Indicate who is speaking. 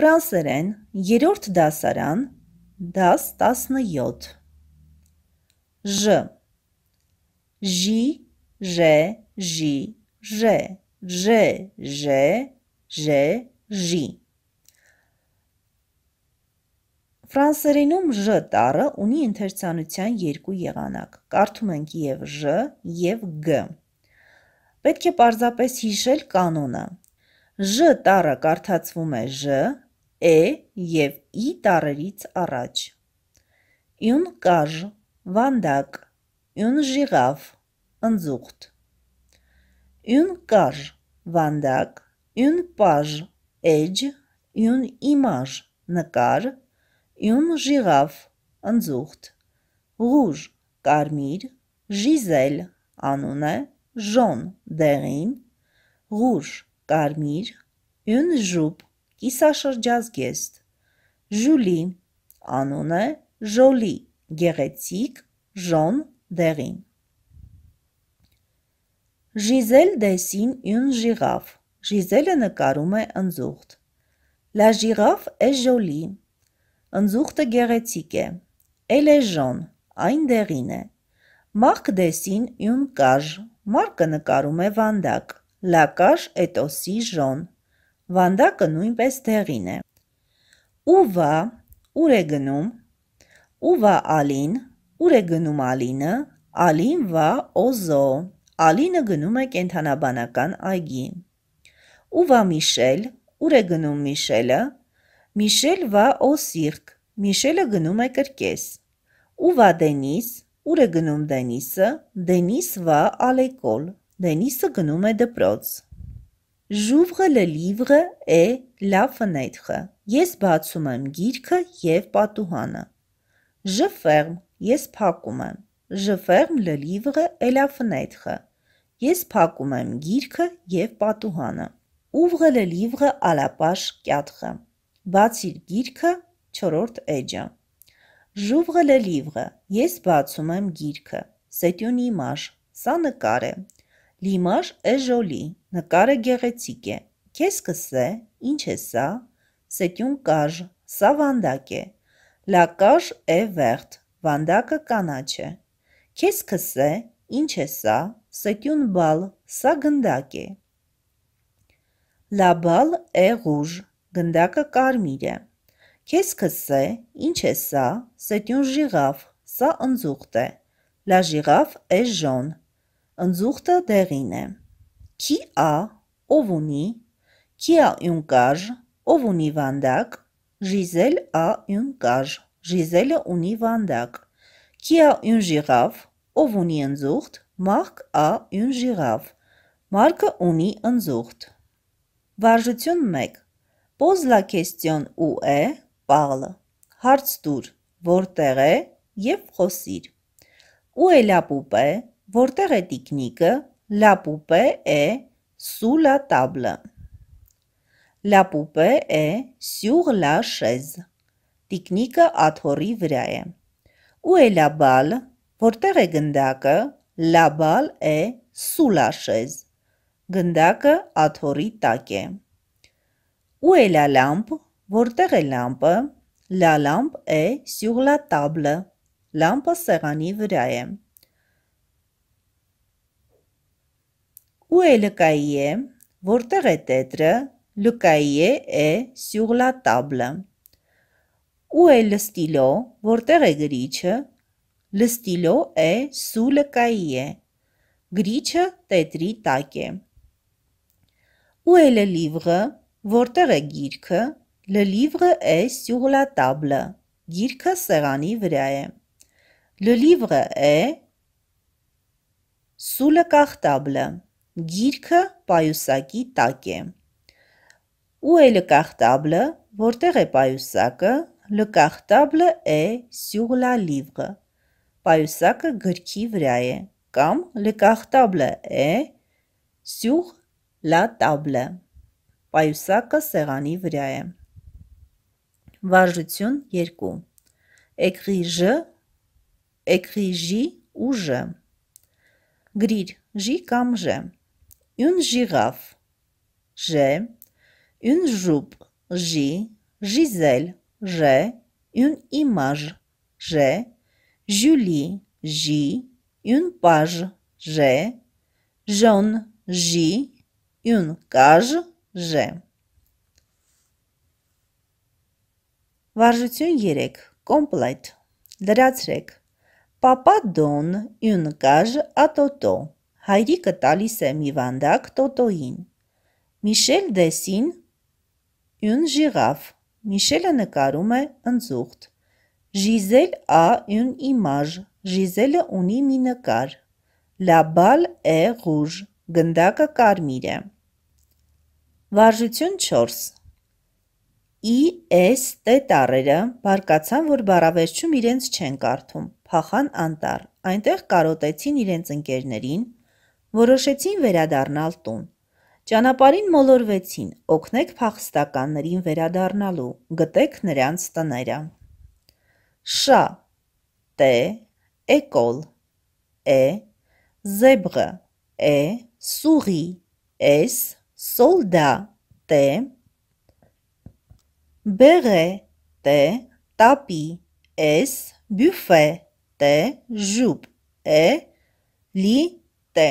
Speaker 1: Ֆրանսերեն, երրորդ դասարան, դաս 17։ Ժ Ժի, ժե, ժի, ժե, ժե, ժե, ժե, ժի։ Ֆրանսերենում ժ տառը ունի ընթերցանության երկու եղանակ։ Կարդում ենք եւ ժ եւ գ։ Պետք է պարզապես հիշել կանոնը։ Ժ տառը կարդացվում է ժ, է և ի տառերից առաջ։ Յուն կաժ, վանդակ, յուն ժիղավ, ընձուղթ։ Յուն կաժ, վանդակ, յուն պաժ, էջ, յուն իմաժ, նկար, յուն ժիղավ, ընձուղթ։ Ղուժ, կարմիր, Ժիզել անուն է, Ժոն դեղին, Ղուժ կարմիր, Յուն ժուբ կիսաշրջազգեստ։ Ժուլի անունը Ժոլի, գեղեցիկ Ժոն դեղին։ Ժիզել դեսին յուն ժիղավ։ Ժիզելը նկարում է ընձուղտ։ Լա ժիղավ է ժոլի։ Ընձուղտը գեղեցիկ է։ Էլ է ժոն, այն դեղին է։ Մարկ դեսին յուն կաժ։ Մարկը նկարում է վանդակ։ Լա կաժ է տոսի ժոն, Վանդակը նույնպես դեղին է։ Ուվա ուր է գնում։ Ուվա Ալին, ուր է գնում Ալինը։ Ալին վա Օզո։ Ալինը գնում է կենթանաբանական այգի։ Ուվա Միշել, ուր է գնում Միշելը։ Միշել վա Օսիրկ։ Միշելը գնում է կրկես։ Ուվա Դենիս, ուր է գնում Դենիսը։ Դենիս վա Ալեկոլ։ Դենիսը գնում է դպրոց։ J'ouvre le livre et la fenêtre. Ես բացում եմ գիրքը եւ պատուհանը։ Je ferme. Ես փակում եմ։ Je ferme le livre et la fenêtre. Ես փակում եմ գիրքը եւ պատուհանը։ Ouvre le livre à la page 4. Բացիր գիրքը 4-րդ էջը։ J'ouvre le livre. Ես բացում եմ գիրքը։ C'est une image. Սա նկար է։ Լիմար էժոլի, նկարը գեղեցիկ է, քեսկս է, ինչ է սա, սետյուն կաժ, սա վանդակ է, լակաժ է վերդ, վանդակը կանաչ է, քեսկս է, ինչ է սա, սետյուն բալ, սա գնդակ է, լաբալ է ղուժ, գնդակը կարմիր է, քեսկս է, ինչ է սա, սետյուն ժիղավ, սա ընձուղտ է, լաժիղավ է ժոն, ընձուղթը դեղին է։ Qui a, ով ունի, qui a une cage, ով ունի վանդակ, Gisèle a une cage, Gisèle ունի վանդակ։ Qui a une girafe, ով ունի ընձուղթ, Marc a une girafe, Marc-ը ունի ընձուղթ։ Վարժություն 1 Pose la question où est, parle. Հարց տուր, որտեղ է եւ խոսիր։ Où est la poupée, Որտեղ է տիկնիկը, լա պուպե է, սու լա տաբլը։ Լա պուպե է, սյուղ լա շեզ։ Տիկնիկը աթորի վրա է։ Ու է լա բալ, որտեղ է գնդակը, լա բալ է, սու լա շեզ։ Գնդակը աթորի տակ է։ Ու է լա լամպ, որտեղ է լամպը, լա լամպ է, սյուղ լա տաբլը։ Լամպը սեղանի վրա է։ Où est le cahier? Որտեղ է տետրը? Le cahier est sur la table. Où est le stylo? Որտեղ է գրիչը? Le stylo est sous le cahier. Գրիչը տետրի տակ է։ Où est le livre? Որտեղ է գիրքը? Le livre est sur la table. Գիրքը սեղանի վրա է։ Le livre est sous le cartable. Գիրքը պայուսակի տակ է։ Ու է լկախտաբլը, որտեղ է պայուսակը, լկախտաբլը է սյուղլա լիվղը։ Պայուսակը գրքի վրա է, կամ լկախտաբլը է սյուղ լա տաբլը։ Պայուսակը սեղանի վրա է։ Վարժություն 2 Էկրիժը, էկրիժի ուժը։ Գրիր, ժի կամ ժը une girafe. J'ai une jupe. J. Gisèle. J'ai une image. J'ai Julie. J. Une page. J'ai jaune. J. Une cage. J'ai. Վարժություն 3. Կոմպլետ։ Լրացրեք։ Papa donne une cage à Toto. Հայրիկը տալիս է մի վանդակ Տոտոյին։ Միշել դեսին յուն ժիղավ։ Միշելը նկարում է ընձուղթ։ Ժիզել ա յուն իմաժ։ Ժիզելը ունի մի նկար։ Լաբալ է ղուժ։ Գնդակը կարմիր է։ Վարժություն 4 Ի էս տե տառերը բարկացան, որ բառավերջում իրենց չեն կարդում, փախան անտառ։ Այնտեղ կարոտեցին իրենց ընկերներին, որոշեցին վերադառնալ տուն։ Ճանապարհին մոլորվեցին, օգնեք փախստականներին վերադառնալու, գտեք նրանց տները։ Շա Տ Էկոլ Է Զեբղը Է Սուղի Էս Սոլդա Տ Բեղե Տ Տապի Էս Բյուֆե Տ Ժուբ Է Լի Տ